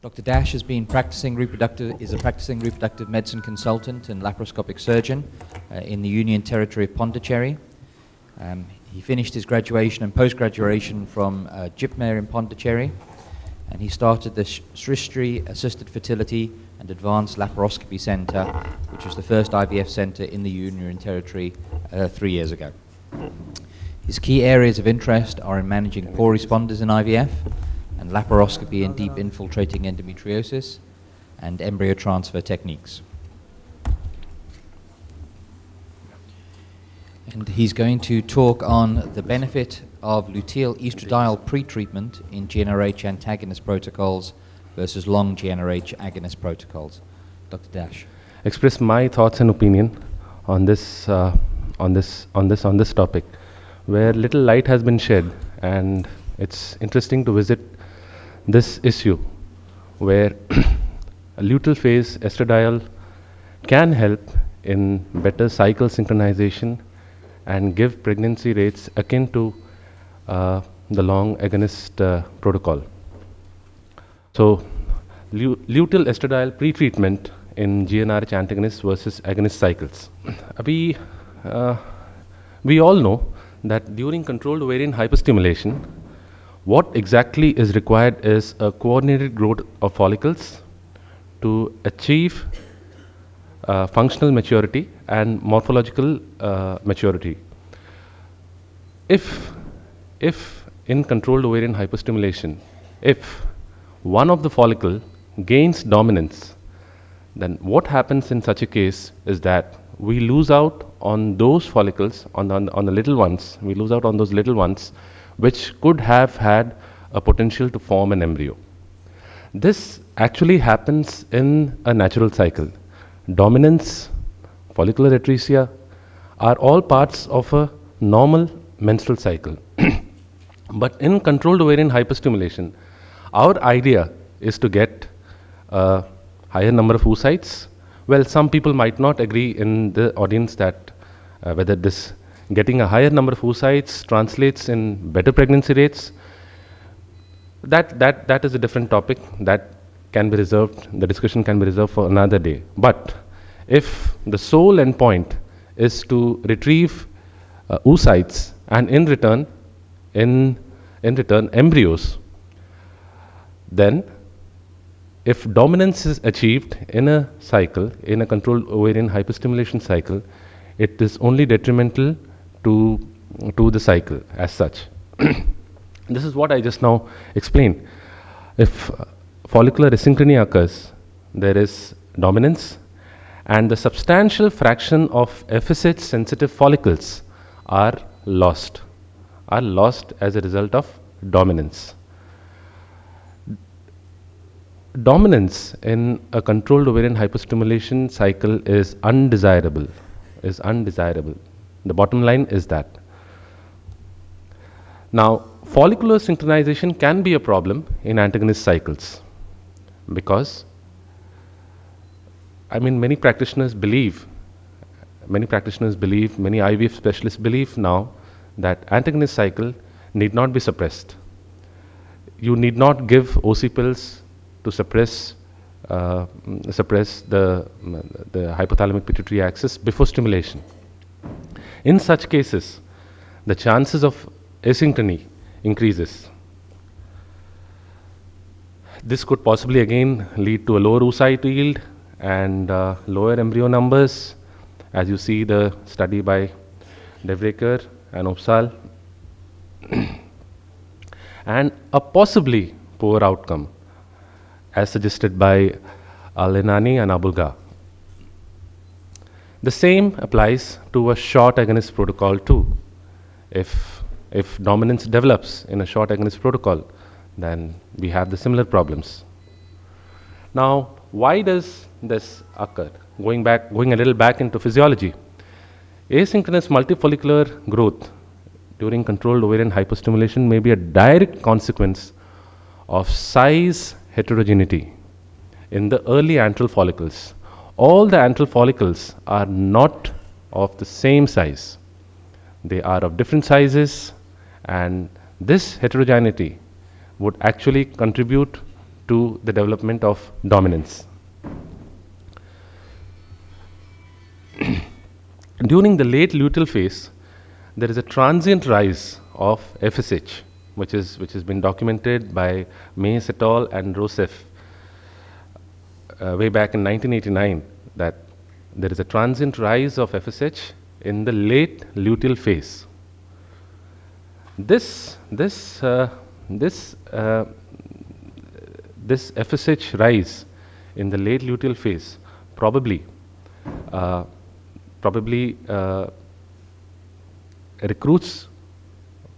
Dr. Dash has been practicing reproductive, is a practicing reproductive medicine consultant and laparoscopic surgeon uh, in the Union Territory of Pondicherry. Um, he finished his graduation and post-graduation from uh, Gipmare in Pondicherry, and he started the Srishtri Assisted Fertility and Advanced Laparoscopy Centre, which was the first IVF centre in the Union Territory uh, three years ago. His key areas of interest are in managing poor responders in IVF, and laparoscopy and deep infiltrating endometriosis, and embryo transfer techniques. And he's going to talk on the benefit of luteal estradiol pretreatment in GnRH antagonist protocols versus long GnRH agonist protocols. Dr. Dash. Express my thoughts and opinion on this, uh, on this, on this, on this topic, where little light has been shed, and it's interesting to visit this issue where luteal phase estradiol can help in better cycle synchronization and give pregnancy rates akin to uh, the long agonist uh, protocol. So luteal estradiol pretreatment in GnRH antagonists versus agonist cycles. We, uh, we all know that during controlled ovarian hyperstimulation, what exactly is required is a coordinated growth of follicles to achieve uh, functional maturity and morphological uh, maturity. If, if in controlled ovarian hyperstimulation, if one of the follicle gains dominance, then what happens in such a case is that we lose out on those follicles, on the, on the little ones, we lose out on those little ones which could have had a potential to form an embryo. This actually happens in a natural cycle. Dominance, follicular atresia are all parts of a normal menstrual cycle. but in controlled ovarian hyperstimulation, our idea is to get a higher number of oocytes. Well, some people might not agree in the audience that uh, whether this getting a higher number of oocytes translates in better pregnancy rates. That, that, that is a different topic that can be reserved, the discussion can be reserved for another day. But if the sole endpoint is to retrieve uh, oocytes and in return, in, in return embryos, then if dominance is achieved in a cycle, in a controlled ovarian hyperstimulation cycle, it is only detrimental to, to the cycle as such. this is what I just now explained. If follicular asynchrony occurs, there is dominance and the substantial fraction of FSH sensitive follicles are lost, are lost as a result of dominance. Dominance in a controlled ovarian hyperstimulation cycle is undesirable, is undesirable. The bottom line is that. Now, follicular synchronization can be a problem in antagonist cycles because, I mean, many practitioners believe, many practitioners believe, many IVF specialists believe now that antagonist cycle need not be suppressed. You need not give OC pills to suppress uh, suppress the, the hypothalamic pituitary axis before stimulation. In such cases, the chances of asynchrony increases. This could possibly again lead to a lower oocyte yield and uh, lower embryo numbers, as you see the study by Devreker and Opsal, and a possibly poor outcome, as suggested by Alenani and Abulga. The same applies to a short agonist protocol too. If, if dominance develops in a short agonist protocol, then we have the similar problems. Now, why does this occur? Going back, going a little back into physiology, asynchronous multifollicular growth during controlled ovarian hyperstimulation may be a direct consequence of size heterogeneity in the early antral follicles all the antral follicles are not of the same size. They are of different sizes and this heterogeneity would actually contribute to the development of dominance. During the late luteal phase, there is a transient rise of FSH, which is which has been documented by Mays et al. and Rosef uh, way back in 1989 that there is a transient rise of FSH in the late luteal phase. This, this, uh, this, uh, this FSH rise in the late luteal phase probably, uh, probably uh, recruits,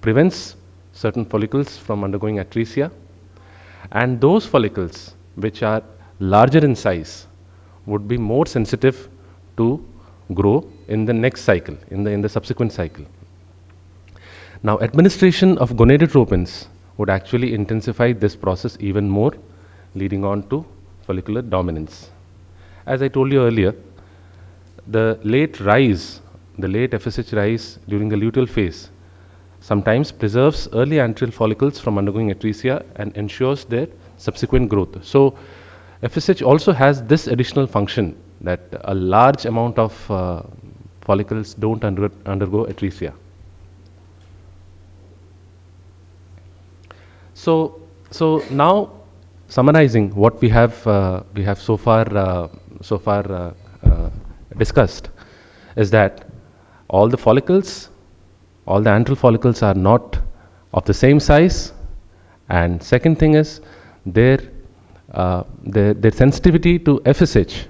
prevents certain follicles from undergoing atresia, and those follicles which are larger in size would be more sensitive to grow in the next cycle, in the, in the subsequent cycle. Now, administration of gonadotropins would actually intensify this process even more, leading on to follicular dominance. As I told you earlier, the late rise, the late FSH rise during the luteal phase sometimes preserves early antral follicles from undergoing atresia and ensures their subsequent growth. So FSH also has this additional function that a large amount of uh, follicles don't under undergo atresia. So, so now summarizing what we have uh, we have so far uh, so far uh, uh, discussed is that all the follicles, all the antral follicles are not of the same size, and second thing is there their, uh, their sensitivity to FSH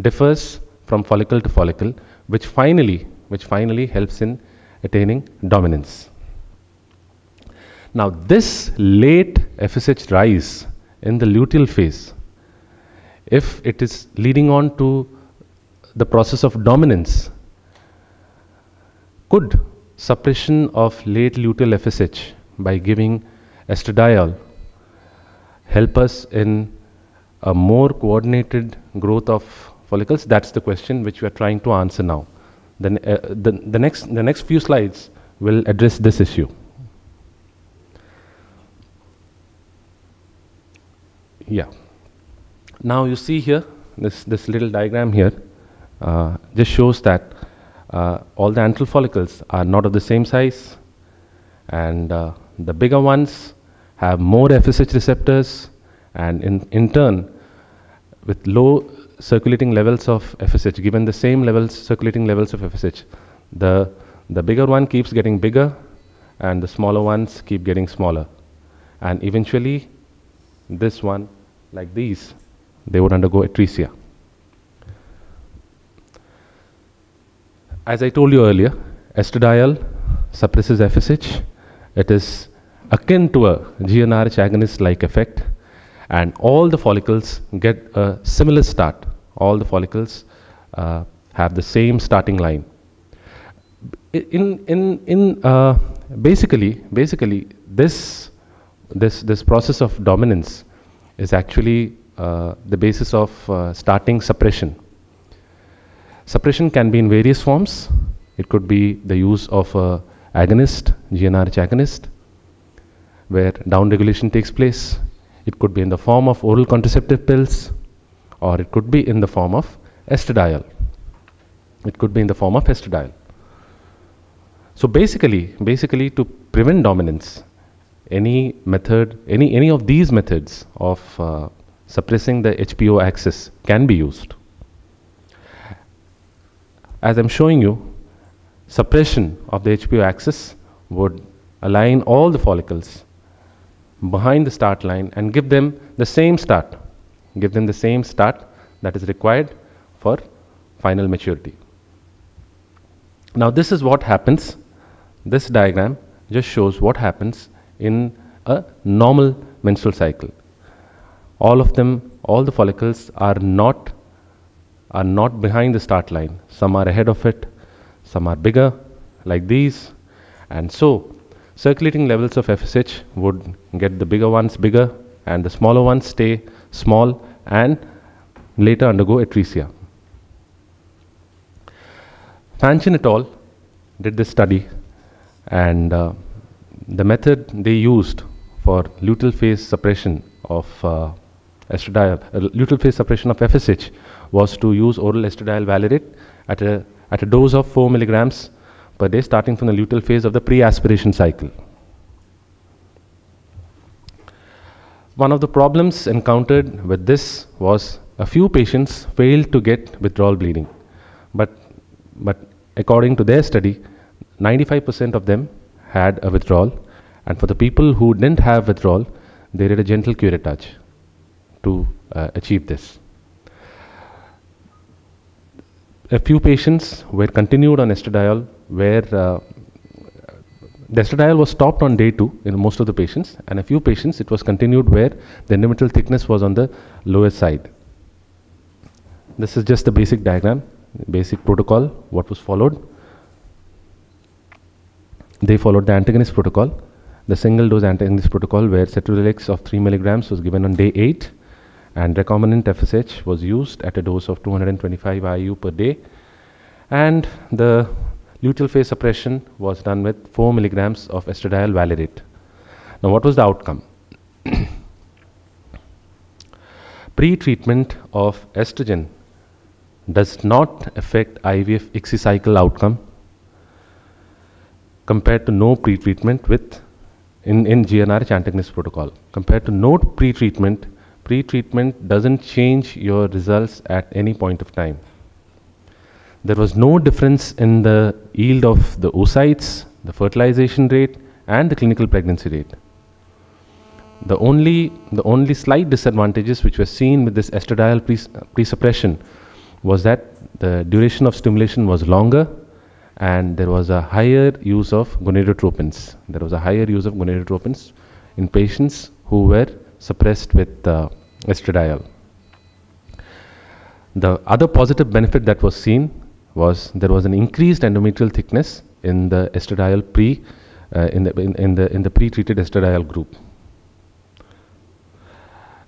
differs from follicle to follicle, which finally, which finally helps in attaining dominance. Now this late FSH rise in the luteal phase, if it is leading on to the process of dominance, could suppression of late luteal FSH by giving estradiol help us in a more coordinated growth of follicles? That's the question which we are trying to answer now. Then, uh, the, the, next, the next few slides will address this issue. Yeah. Now you see here, this, this little diagram here uh, just shows that uh, all the antral follicles are not of the same size and uh, the bigger ones have more FSH receptors, and in, in turn, with low circulating levels of FSH, given the same levels, circulating levels of FSH, the, the bigger one keeps getting bigger, and the smaller ones keep getting smaller. And eventually, this one, like these, they would undergo atresia. As I told you earlier, estradiol suppresses FSH. It is akin to a GnRH agonist-like effect, and all the follicles get a similar start. All the follicles uh, have the same starting line. In, in, in uh, basically, basically this, this, this process of dominance is actually uh, the basis of uh, starting suppression. Suppression can be in various forms. It could be the use of a agonist, GnRH agonist, where downregulation takes place. It could be in the form of oral contraceptive pills, or it could be in the form of estradiol. It could be in the form of estradiol. So basically, basically to prevent dominance, any method, any, any of these methods of uh, suppressing the HPO axis can be used. As I'm showing you, suppression of the HPO axis would align all the follicles behind the start line and give them the same start. Give them the same start that is required for final maturity. Now this is what happens. This diagram just shows what happens in a normal menstrual cycle. All of them, all the follicles are not are not behind the start line. Some are ahead of it, some are bigger like these. And so Circulating levels of FSH would get the bigger ones bigger and the smaller ones stay small and later undergo atresia. Fanchin et al. did this study and uh, the method they used for luteal phase suppression of uh, estradiol, uh, luteal phase suppression of FSH was to use oral estradiol valerate at a, at a dose of 4 milligrams per day starting from the luteal phase of the pre-aspiration cycle. One of the problems encountered with this was a few patients failed to get withdrawal bleeding, but, but according to their study, 95% of them had a withdrawal, and for the people who didn't have withdrawal, they did a gentle curettage to uh, achieve this. A few patients were continued on estradiol where Destradiol uh, was stopped on day two in most of the patients, and a few patients it was continued where the endometrial thickness was on the lowest side. This is just the basic diagram, basic protocol, what was followed. They followed the antagonist protocol, the single dose antagonist protocol where Cetrorelix of 3 milligrams was given on day 8 and recombinant FSH was used at a dose of 225 IU per day and the Luteal phase suppression was done with 4 milligrams of estradiol valerate. Now, what was the outcome? Pre-treatment of estrogen does not affect IVF ICSI cycle outcome compared to no pre-treatment with in, in GNRH antagonist protocol. Compared to no pre-treatment, pre-treatment doesn't change your results at any point of time there was no difference in the yield of the oocytes, the fertilization rate, and the clinical pregnancy rate. The only, the only slight disadvantages which were seen with this estradiol pre presuppression was that the duration of stimulation was longer and there was a higher use of gonadotropins. There was a higher use of gonadotropins in patients who were suppressed with uh, estradiol. The other positive benefit that was seen was there was an increased endometrial thickness in the estradiol pre uh, in the in, in, the in the pre-treated estradiol group.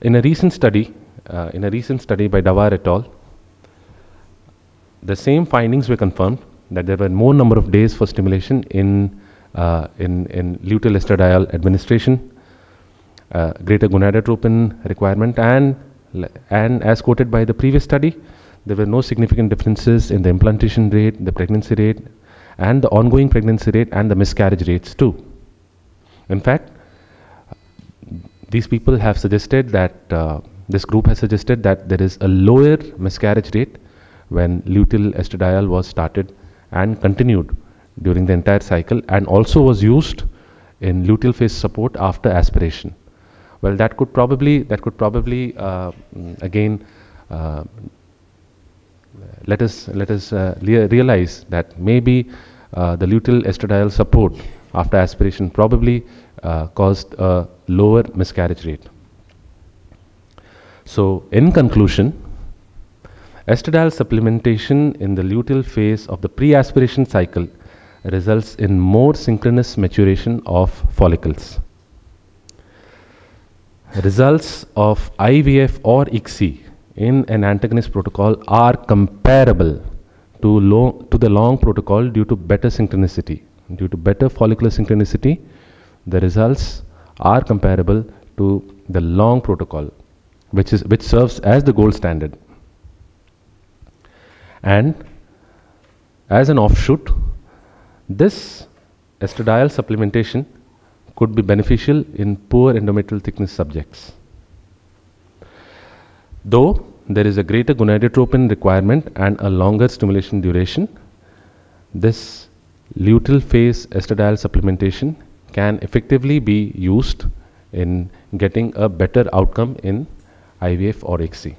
In a recent study, uh, in a recent study by Davar et al, the same findings were confirmed that there were more number of days for stimulation in uh, in in luteal estradiol administration, uh, greater gonadotropin requirement, and and as quoted by the previous study, there were no significant differences in the implantation rate, the pregnancy rate, and the ongoing pregnancy rate and the miscarriage rates too. In fact, these people have suggested that uh, this group has suggested that there is a lower miscarriage rate when luteal estradiol was started and continued during the entire cycle and also was used in luteal phase support after aspiration. Well, that could probably that could probably uh, again uh, let us let us uh, realize that maybe uh, the luteal estradiol support after aspiration probably uh, caused a lower miscarriage rate. So in conclusion, estradiol supplementation in the luteal phase of the pre-aspiration cycle results in more synchronous maturation of follicles. Results of IVF or ICSI in an antagonist protocol are comparable to, long, to the long protocol due to better synchronicity. Due to better follicular synchronicity, the results are comparable to the long protocol, which, is, which serves as the gold standard. And as an offshoot, this estradiol supplementation could be beneficial in poor endometrial thickness subjects. Though there is a greater gonadotropin requirement and a longer stimulation duration, this luteal phase estradiol supplementation can effectively be used in getting a better outcome in IVF or ICSI.